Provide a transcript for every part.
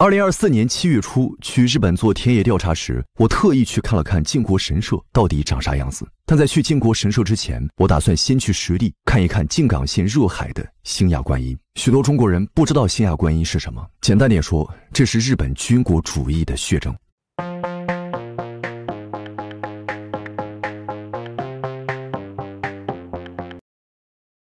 二零二四年七月初去日本做田野调查时，我特意去看了看靖国神社到底长啥样子。但在去靖国神社之前，我打算先去实地看一看静冈县热海的星亚观音。许多中国人不知道星亚观音是什么，简单点说，这是日本军国主义的血征。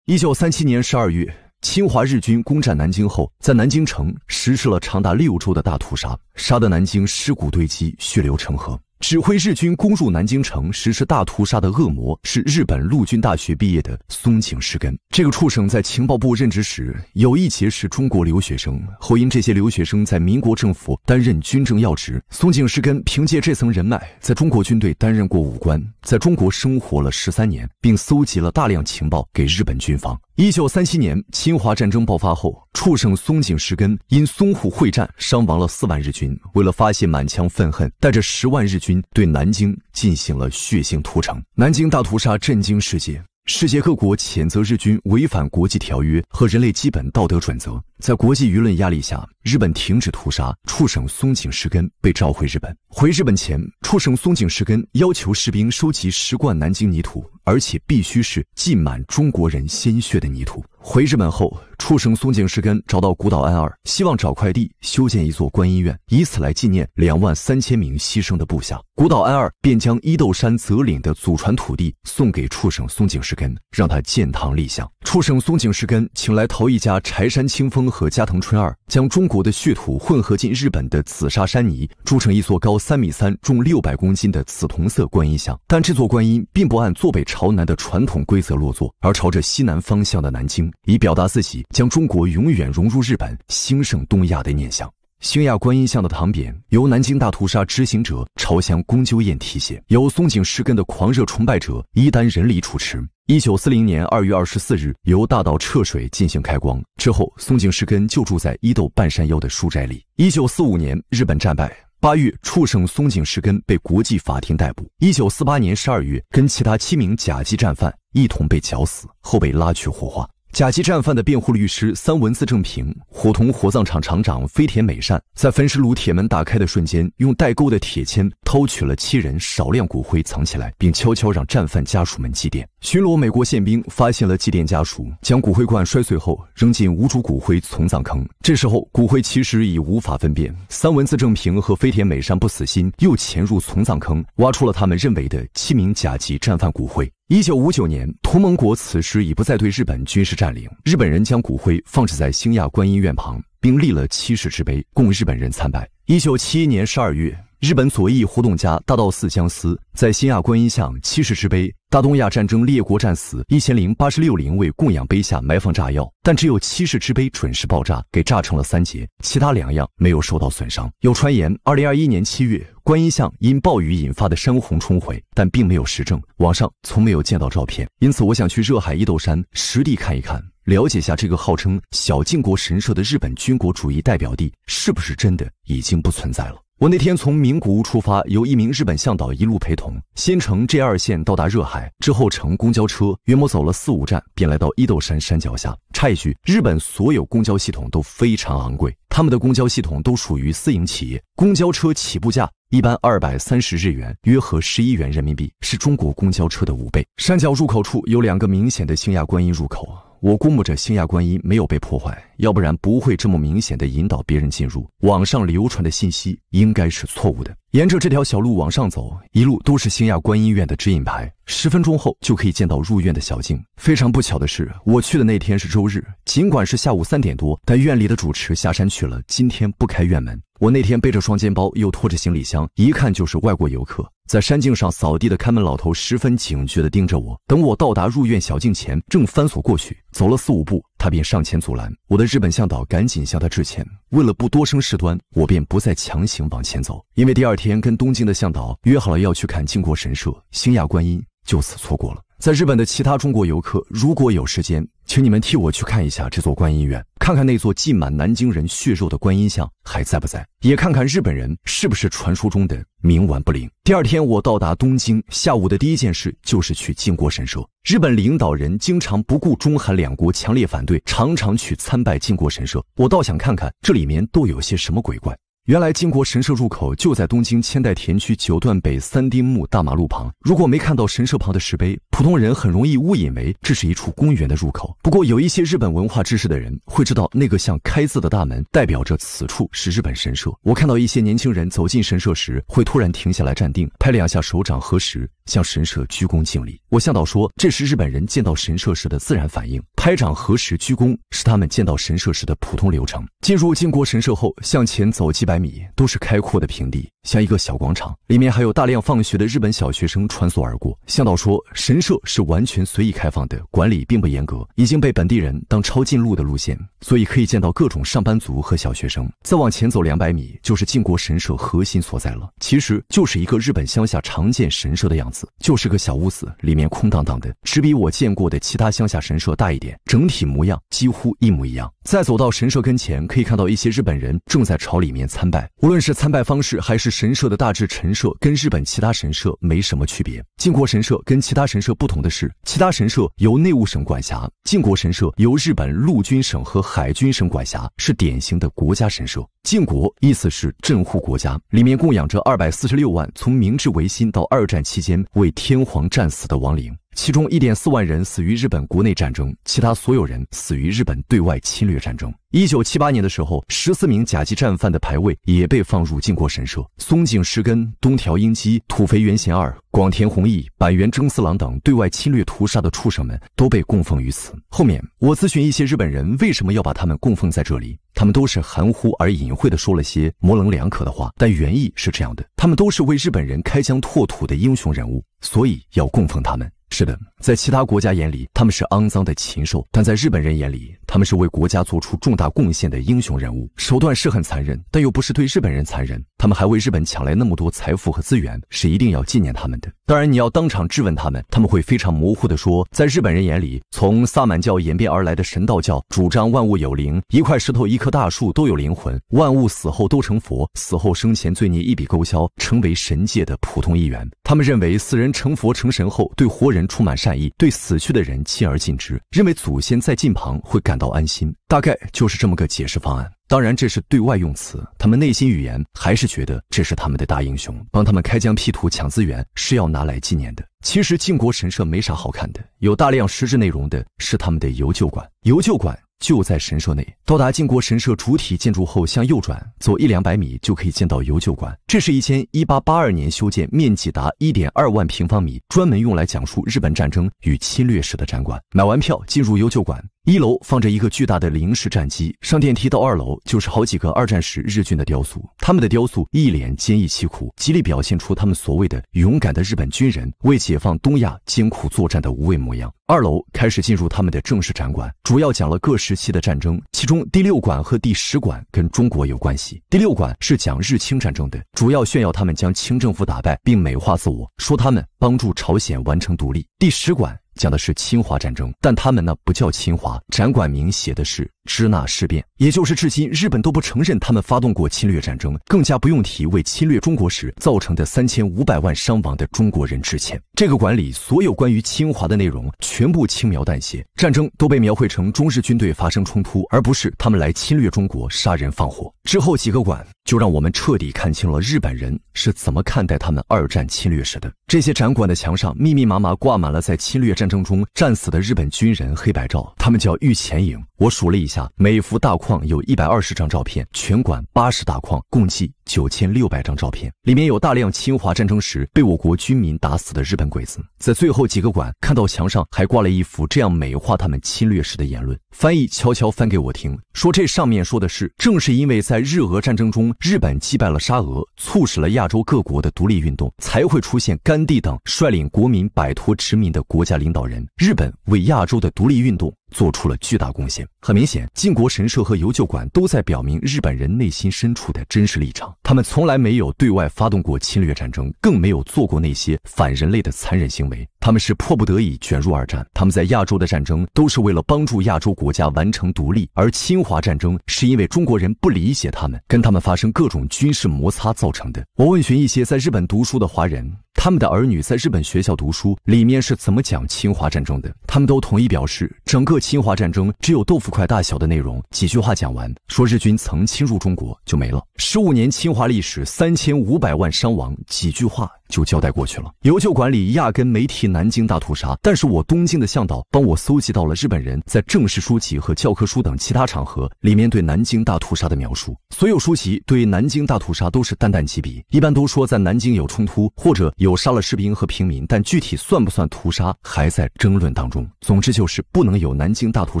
一九三七年十二月。侵华日军攻占南京后，在南京城实施了长达六周的大屠杀，杀得南京尸骨堆积、血流成河。指挥日军攻入南京城、实施大屠杀的恶魔是日本陆军大学毕业的松井石根。这个畜生在情报部任职时有意结识中国留学生，后因这些留学生在民国政府担任军政要职，松井石根凭借这层人脉，在中国军队担任过武官，在中国生活了十三年，并搜集了大量情报给日本军方。一九三七年，侵华战争爆发后，畜生松井石根因淞沪会战伤亡了四万日军。为了发泄满腔愤恨，带着十万日军对南京进行了血腥屠城。南京大屠杀震惊世界，世界各国谴责日军违反国际条约和人类基本道德准则。在国际舆论压力下，日本停止屠杀。畜生松井石根被召回日本。回日本前，畜生松井石根要求士兵收集十罐南京泥土，而且必须是浸满中国人鲜血的泥土。回日本后，畜生松井石根找到古岛安二，希望找块地修建一座观音院，以此来纪念两万三千名牺牲的部下。古岛安二便将伊豆山泽岭的祖传土地送给畜生松井石根，让他建堂立像。畜生松井石根请来陶艺家柴山清风。和加藤春二将中国的血土混合进日本的紫砂山泥，铸成一座高三米三、重六百公斤的紫铜色观音像。但这座观音并不按坐北朝南的传统规则落座，而朝着西南方向的南京，以表达自己将中国永远融入日本、兴盛东亚的念想。星亚观音像的堂匾由南京大屠杀执行者朝香宫鸠彦题写，由松井石根的狂热崇拜者伊丹仁礼主持。一九四零年二月二十四日，由大岛彻水进行开光。之后，松井石根就住在伊豆半山腰的书斋里。一九四五年，日本战败，八月，畜生松井石根被国际法庭逮捕。一九四八年十二月，跟其他七名甲级战犯一同被绞死，后被拉去火化。甲级战犯的辩护律师三文字正平、伙同火葬场厂长飞田美善，在焚尸炉铁门打开的瞬间，用带钩的铁签偷取了七人少量骨灰，藏起来，并悄悄让战犯家属们祭奠。巡逻美国宪兵发现了祭奠家属，将骨灰罐摔碎后扔进无主骨灰从葬坑。这时候，骨灰其实已无法分辨。三文字正平和飞田美善不死心，又潜入从葬坑，挖出了他们认为的七名甲级战犯骨灰。一九五九年，同盟国此时已不再对日本军事占领。日本人将骨灰放置在新亚观音院旁，并立了七世之碑，供日本人参拜。一九七一年十二月，日本左翼活动家大道寺江司在新亚观音像七世之碑“大东亚战争列国战死一千零八十六陵为供养碑”下埋放炸药，但只有七世之碑准时爆炸，给炸成了三截，其他两样没有受到损伤。有传言，二零二一年七月。观音像因暴雨引发的山洪冲毁，但并没有实证，网上从没有见到照片，因此我想去热海伊豆山实地看一看，了解一下这个号称小靖国神社的日本军国主义代表地是不是真的已经不存在了。我那天从名古屋出发，由一名日本向导一路陪同，先乘 j 二线到达热海，之后乘公交车，约莫走了四五站，便来到伊豆山山脚下。插一句，日本所有公交系统都非常昂贵，他们的公交系统都属于私营企业，公交车起步价一般二百三十日元，约合十一元人民币，是中国公交车的五倍。山脚入口处有两个明显的兴亚观音入口，我估摸着兴亚观音没有被破坏。要不然不会这么明显的引导别人进入。网上流传的信息应该是错误的。沿着这条小路往上走，一路都是星亚观音院的指引牌。十分钟后就可以见到入院的小径。非常不巧的是，我去的那天是周日，尽管是下午三点多，但院里的主持下山去了，今天不开院门。我那天背着双肩包，又拖着行李箱，一看就是外国游客。在山径上扫地的看门老头十分警觉地盯着我。等我到达入院小径前，正翻锁过去，走了四五步，他便上前阻拦我的。日本向导赶紧向他致歉，为了不多生事端，我便不再强行往前走，因为第二天跟东京的向导约好了要去看靖国神社，星亚观音就此错过了。在日本的其他中国游客，如果有时间，请你们替我去看一下这座观音院，看看那座浸满南京人血肉的观音像还在不在，也看看日本人是不是传说中的冥顽不灵。第二天我到达东京，下午的第一件事就是去靖国神社。日本领导人经常不顾中韩两国强烈反对。常常去参拜靖国神社，我倒想看看这里面都有些什么鬼怪。原来金国神社入口就在东京千代田区九段北三丁目大马路旁。如果没看到神社旁的石碑，普通人很容易误以为这是一处公园的入口。不过有一些日本文化知识的人会知道，那个像开字的大门代表着此处是日本神社。我看到一些年轻人走进神社时，会突然停下来站定，拍两下手掌合十，向神社鞠躬敬礼。我向导说，这是日本人见到神社时的自然反应。拍掌合十、鞠躬是他们见到神社时的普通流程。进入金国神社后，向前走几百。百米都是开阔的平地，像一个小广场，里面还有大量放学的日本小学生穿梭而过。向导说，神社是完全随意开放的，管理并不严格，已经被本地人当抄近路的路线，所以可以见到各种上班族和小学生。再往前走两百米，就是靖国神社核心所在了，其实就是一个日本乡下常见神社的样子，就是个小屋子，里面空荡荡的，只比我见过的其他乡下神社大一点，整体模样几乎一模一样。再走到神社跟前，可以看到一些日本人正在朝里面踩。参拜，无论是参拜方式还是神社的大致陈设，跟日本其他神社没什么区别。靖国神社跟其他神社不同的是，其他神社由内务省管辖，靖国神社由日本陆军省和海军省管辖，是典型的国家神社。靖国意思是镇护国家，里面供养着二百四十六万从明治维新到二战期间为天皇战死的亡灵。其中一点四万人死于日本国内战争，其他所有人死于日本对外侵略战争。一九七八年的时候，十四名甲级战犯的牌位也被放入靖国神社。松井石根、东条英机、土肥原贤二、广田弘毅、板垣征四郎等对外侵略屠杀的畜生们都被供奉于此。后面我咨询一些日本人，为什么要把他们供奉在这里？他们都是含糊而隐晦的说了些模棱两可的话，但原意是这样的：他们都是为日本人开疆拓土的英雄人物，所以要供奉他们。是的，在其他国家眼里，他们是肮脏的禽兽；但在日本人眼里，他们是为国家做出重大贡献的英雄人物。手段是很残忍，但又不是对日本人残忍。他们还为日本抢来那么多财富和资源，是一定要纪念他们的。当然，你要当场质问他们，他们会非常模糊的说：在日本人眼里，从萨满教演变而来的神道教主张万物有灵，一块石头，一颗。大树都有灵魂，万物死后都成佛，死后生前罪孽一笔勾销，成为神界的普通一员。他们认为，死人成佛成神后，对活人充满善意，对死去的人亲而近之，认为祖先在近旁会感到安心。大概就是这么个解释方案。当然，这是对外用词，他们内心语言还是觉得这是他们的大英雄，帮他们开疆辟土、抢资源是要拿来纪念的。其实靖国神社没啥好看的，有大量实质内容的是他们的游旧馆。游旧馆。就在神社内，到达靖国神社主体建筑后，向右转走一两百米就可以见到游旧馆。这是一间1882年修建、面积达1.2万平方米、专门用来讲述日本战争与侵略史的展馆。买完票进入游旧馆。一楼放着一个巨大的零式战机，上电梯到二楼就是好几个二战时日军的雕塑，他们的雕塑一脸坚毅凄苦，极力表现出他们所谓的勇敢的日本军人为解放东亚艰苦作战的无畏模样。二楼开始进入他们的正式展馆，主要讲了各时期的战争，其中第六馆和第十馆跟中国有关系。第六馆是讲日清战争的，主要炫耀他们将清政府打败，并美化自我，说他们帮助朝鲜完成独立。第十馆。讲的是侵华战争，但他们呢不叫侵华，展馆名写的是。支那事变，也就是至今日本都不承认他们发动过侵略战争，更加不用提为侵略中国时造成的三千五百万伤亡的中国人致歉。这个馆里所有关于侵华的内容全部轻描淡写，战争都被描绘成中日军队发生冲突，而不是他们来侵略中国、杀人放火。之后几个馆就让我们彻底看清了日本人是怎么看待他们二战侵略时的。这些展馆的墙上密密麻麻挂满了在侵略战争中战死的日本军人黑白照，他们叫御前营。我数了一下。每幅大框有一百二十张照片，全馆八十大框，共计。九千六百张照片，里面有大量侵华战争时被我国军民打死的日本鬼子。在最后几个馆，看到墙上还挂了一幅这样美化他们侵略时的言论。翻译悄悄翻给我听，说这上面说的是，正是因为在日俄战争中，日本击败了沙俄，促使了亚洲各国的独立运动，才会出现甘地等率领国民摆脱殖民的国家领导人。日本为亚洲的独立运动做出了巨大贡献。很明显，靖国神社和游旧馆都在表明日本人内心深处的真实立场。他们从来没有对外发动过侵略战争，更没有做过那些反人类的残忍行为。他们是迫不得已卷入二战，他们在亚洲的战争都是为了帮助亚洲国家完成独立，而侵华战争是因为中国人不理解他们，跟他们发生各种军事摩擦造成的。我问询一些在日本读书的华人，他们的儿女在日本学校读书，里面是怎么讲侵华战争的？他们都统一表示，整个侵华战争只有豆腐块大小的内容，几句话讲完，说日军曾侵入中国就没了。十五年侵华历史，三千五百万伤亡，几句话。就交代过去了。邮旧馆里压根没提南京大屠杀，但是我东京的向导帮我搜集到了日本人，在正式书籍和教科书等其他场合里面对南京大屠杀的描述。所有书籍对南京大屠杀都是淡淡几笔，一般都说在南京有冲突或者有杀了士兵和平民，但具体算不算屠杀还在争论当中。总之就是不能有“南京大屠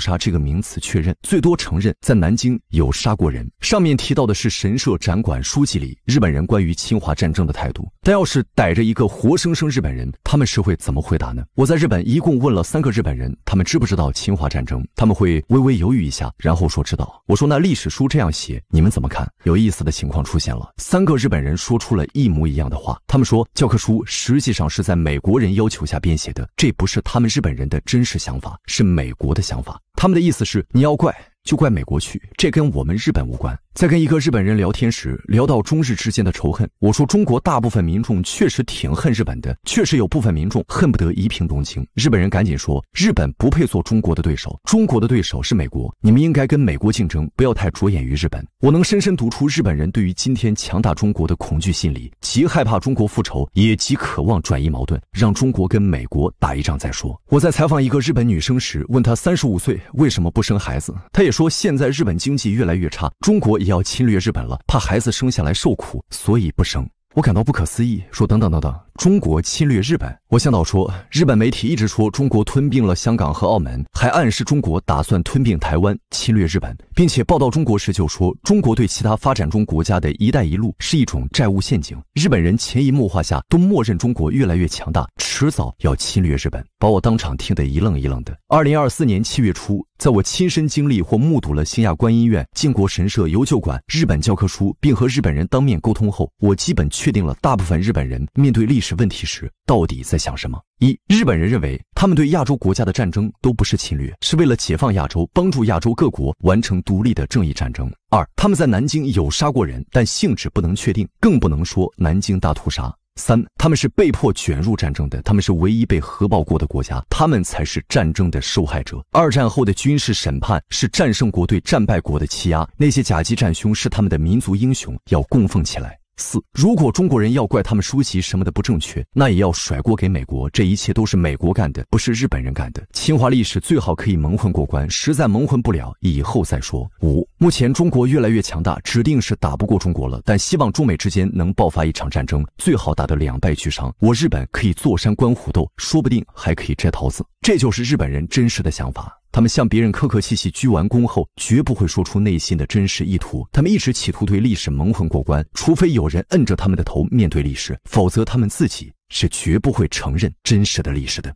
杀”这个名词确认，最多承认在南京有杀过人。上面提到的是神社展馆书籍里日本人关于侵华战争的态度，但要是逮着一个活生生日本人，他们是会怎么回答呢？我在日本一共问了三个日本人，他们知不知道侵华战争？他们会微微犹豫一下，然后说知道。我说那历史书这样写，你们怎么看？有意思的情况出现了，三个日本人说出了一模一样的话。他们说教科书实际上是在美国人要求下编写的，这不是他们日本人的真实想法，是美国的想法。他们的意思是，你要怪就怪美国去，这跟我们日本无关。在跟一个日本人聊天时，聊到中日之间的仇恨，我说中国大部分民众确实挺恨日本的，确实有部分民众恨不得一平东京。日本人赶紧说，日本不配做中国的对手，中国的对手是美国，你们应该跟美国竞争，不要太着眼于日本。我能深深读出日本人对于今天强大中国的恐惧心理，极害怕中国复仇，也极渴望转移矛盾，让中国跟美国打一仗再说。我在采访一个日本女生时，问她三十五岁。为什么不生孩子？他也说，现在日本经济越来越差，中国也要侵略日本了，怕孩子生下来受苦，所以不生。我感到不可思议，说等等等等。中国侵略日本，我向导说，日本媒体一直说中国吞并了香港和澳门，还暗示中国打算吞并台湾，侵略日本，并且报道中国时就说中国对其他发展中国家的一带一路是一种债务陷阱。日本人潜移默化下都默认中国越来越强大，迟早要侵略日本，把我当场听得一愣一愣的。二零二四年七月初，在我亲身经历或目睹了新亚观音院、靖国神社、游旧馆、日本教科书，并和日本人当面沟通后，我基本确定了大部分日本人面对历。是问题时到底在想什么？一日本人认为他们对亚洲国家的战争都不是侵略，是为了解放亚洲，帮助亚洲各国完成独立的正义战争。二他们在南京有杀过人，但性质不能确定，更不能说南京大屠杀。三他们是被迫卷入战争的，他们是唯一被核爆过的国家，他们才是战争的受害者。二战后的军事审判是战胜国对战败国的欺压，那些甲级战凶是他们的民族英雄，要供奉起来。四，如果中国人要怪他们书籍什么的不正确，那也要甩锅给美国，这一切都是美国干的，不是日本人干的。清华历史最好可以蒙混过关，实在蒙混不了，以后再说。五，目前中国越来越强大，指定是打不过中国了，但希望中美之间能爆发一场战争，最好打得两败俱伤，我日本可以坐山观虎斗，说不定还可以摘桃子，这就是日本人真实的想法。他们向别人客客气气鞠完躬后，绝不会说出内心的真实意图。他们一直企图对历史蒙混过关，除非有人摁着他们的头面对历史，否则他们自己是绝不会承认真实的历史的。